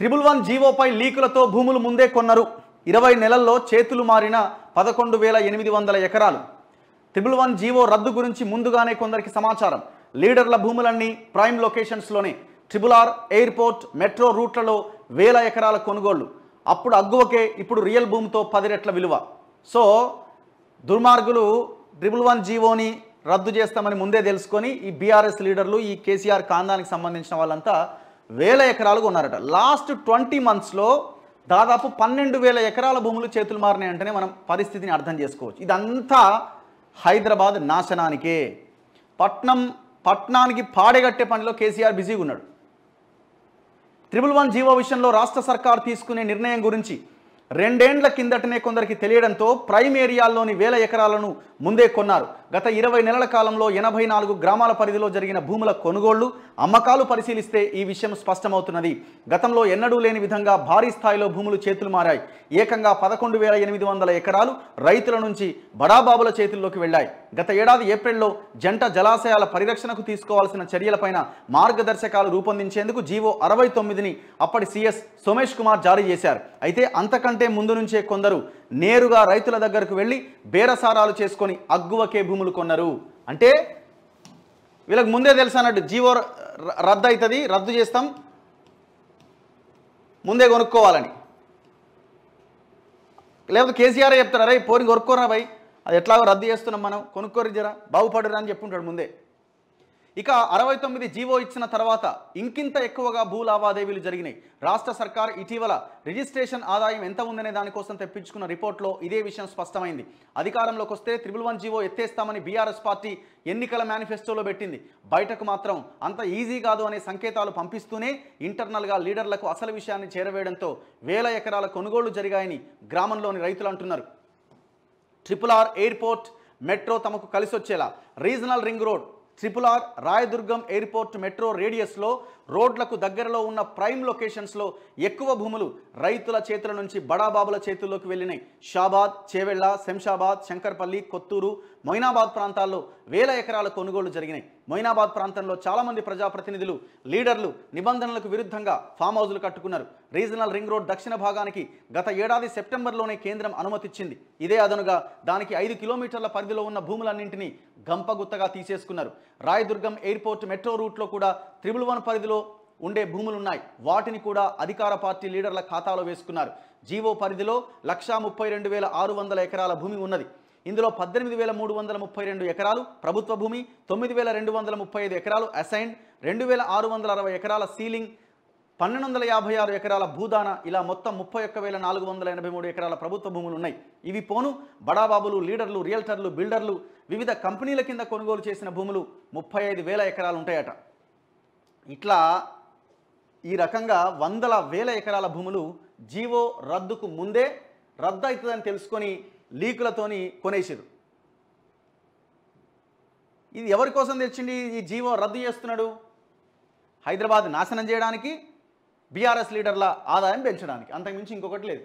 triple one జీవోపై లీకులతో భూములు ముందే కొన్నారు ఇరవై నెలల్లో చేతులు మారిన పదకొండు వేల ఎనిమిది వందల ఎకరాలు త్రిబుల్ వన్ జీవో రద్దు గురించి ముందుగానే కొందరికి సమాచారం లీడర్ల భూములన్నీ ప్రైమ్ లొకేషన్స్లోనే ట్రిబుల్ ఆర్ ఎయిర్పోర్ట్ మెట్రో రూట్లలో వేల ఎకరాల కొనుగోళ్లు అప్పుడు అగ్గువకే ఇప్పుడు రియల్ భూమితో పది రెట్ల విలువ సో దుర్మార్గులు ట్రిబుల్ వన్ జీవోని రద్దు చేస్తామని ముందే తెలుసుకొని ఈ బీఆర్ఎస్ లీడర్లు ఈ కేసీఆర్ కాందానికి సంబంధించిన వాళ్ళంతా వేల ఎకరాలుగా ఉన్నారట లాస్ట్ ట్వంటీ మంత్స్లో దాదాపు పన్నెండు వేల ఎకరాల భూములు చేతులు మారినాయి అంటేనే మనం పరిస్థితిని అర్థం చేసుకోవచ్చు ఇదంతా హైదరాబాద్ నాశనానికే పట్నం పట్నానికి పాడేగట్టే పనిలో కేసీఆర్ బిజీగా ఉన్నాడు త్రిబుల్ వన్ జీవో విషయంలో రాష్ట్ర సర్కార్ తీసుకునే నిర్ణయం గురించి రెండేండ్ల కిందటనే కొందరికి తెలియడంతో ప్రైమ్ ఏరియాల్లోని వేల ఎకరాలను ముందే కొన్నారు గత ఇరవై నెలల కాలంలో ఎనభై నాలుగు గ్రామాల పరిధిలో జరిగిన భూముల కొనుగోళ్లు అమ్మకాలు పరిశీలిస్తే ఈ విషయం స్పష్టమవుతున్నది గతంలో ఎన్నడూ లేని విధంగా భారీ స్థాయిలో భూములు చేతులు మారాయి ఏకంగా పదకొండు వేల ఎనిమిది వందల ఎకరాలు రైతుల నుంచి బడాబాబుల చేతుల్లోకి వెళ్లాయి గత ఏడాది ఏప్రిల్లో జంట జలాశయాల పరిరక్షణకు తీసుకోవాల్సిన చర్యలపైన మార్గదర్శకాలు రూపొందించేందుకు జీవో అరవై తొమ్మిదిని అప్పటి సీఎస్ సోమేష్ కుమార్ జారీ చేశారు అయితే అంతకంటే అంతకంటే ముందు నుంచే కొందరు నేరుగా రైతుల దగ్గరకు వెళ్ళి బేరసారాలు చేసుకొని అగ్గువకే భూములు కొన్నారు అంటే వీళ్ళకి ముందే తెలుసు అన్నట్టు జీవో రద్దు అవుతుంది రద్దు చేస్తాం ముందే కొనుక్కోవాలని లేకపోతే కేసీఆర్ చెప్తారా రే పోరి కొనుక్కోరా భయ్ అది ఎట్లాగో రద్దు చేస్తున్నాం మనం కొనుక్కోరు జరా బాగుపడరా అని చెప్పుంటాడు ముందే ఇక అరవై తొమ్మిది జీవో ఇచ్చిన తర్వాత ఇంకింత ఎక్కువగా భూ లావాదేవీలు జరిగినాయి రాష్ట్ర సర్కార్ ఇటీవల రిజిస్ట్రేషన్ ఆదాయం ఎంత ఉందనే దానికోసం తెప్పించుకున్న రిపోర్ట్లో ఇదే విషయం స్పష్టమైంది అధికారంలోకి వస్తే త్రిబుల్ వన్ జీవో ఎత్తేస్తామని బీఆర్ఎస్ పార్టీ ఎన్నికల మేనిఫెస్టోలో పెట్టింది బయటకు మాత్రం అంత ఈజీ కాదు అనే సంకేతాలు పంపిస్తూనే ఇంటర్నల్గా లీడర్లకు అసలు విషయాన్ని చేరవేయడంతో వేల ఎకరాల కొనుగోళ్లు జరిగాయని గ్రామంలోని రైతులు అంటున్నారు ట్రిపుల్ ఆర్ ఎయిర్పోర్ట్ మెట్రో తమకు కలిసొచ్చేలా regional ring road triple R Rayadurgam airport metro రేడియస్లో రోడ్లకు దగ్గరలో ఉన్న ప్రైమ్ లొకేషన్స్లో ఎక్కువ భూములు రైతుల చేతుల నుంచి బడాబాబుల చేతుల్లోకి వెళ్ళినాయి షాబాద్ చేవెళ్ళ శంషాబాద్ శంకర్పల్లి కొత్తూరు మొయినాబాద్ ప్రాంతాల్లో వేల ఎకరాల కొనుగోళ్లు జరిగినాయి మొయినాబాద్ ప్రాంతంలో చాలామంది ప్రజాప్రతినిధులు లీడర్లు నిబంధనలకు విరుద్ధంగా ఫామ్ హౌజులు కట్టుకున్నారు రీజనల్ రింగ్ రోడ్ దక్షిణ భాగానికి గత ఏడాది సెప్టెంబర్లోనే కేంద్రం అనుమతిచ్చింది ఇదే అదనుగా దానికి ఐదు కిలోమీటర్ల పరిధిలో ఉన్న భూములన్నింటినీ గంపగుత్తగా తీసేసుకున్నారు రాయదుర్గం ఎయిర్పోర్ట్ మెట్రో రూట్లో కూడా త్రిబుల్ వన్ పరిధిలో ఉండే భూములున్నాయి వాటిని కూడా అధికార పార్టీ లీడర్ల ఖాతాలో వేసుకున్నారు జీవో పరిధిలో లక్షా ముప్పై రెండు వేల ఆరు వందల ఎకరాల భూమి ఉన్నది ఇందులో పద్దెనిమిది వేల మూడు వందల ముప్పై రెండు ఎకరాలు ప్రభుత్వ భూమి తొమ్మిది వేల రెండు వందల ముప్పై ఐదు ఎకరాలు అసైన్ రెండు వేల ఆరు వందల అరవై ఎకరాల సీలింగ్ పన్నెండు వందల యాభై ఆరు ఎకరాల భూదాన ఇలా మొత్తం ముప్పై ఒక్క వేల నాలుగు వందల ఎనభై మూడు ఎకరాల ప్రభుత్వ భూములు ఉన్నాయి ఇవి పోను బడాబాబులు లీడర్లు రియల్టర్లు బిల్డర్లు వివిధ కంపెనీల కింద కొనుగోలు చేసిన భూములు ముప్పై ఐదు వేల ఎకరాలు ఉంటాయట ఇట్లా ఈ రకంగా వందల వేల ఎకరాల భూములు జీవో రద్దుకు ముందే రద్దు అవుతుందని తెలుసుకొని లీకులతోని కొనేసారు ఇది ఎవరి కోసం తెచ్చిండి ఈ జీవో రద్దు చేస్తున్నాడు హైదరాబాద్ నాశనం చేయడానికి బీఆర్ఎస్ లీడర్ల ఆదాయం పెంచడానికి అంతకుమించి ఇంకొకటి లేదు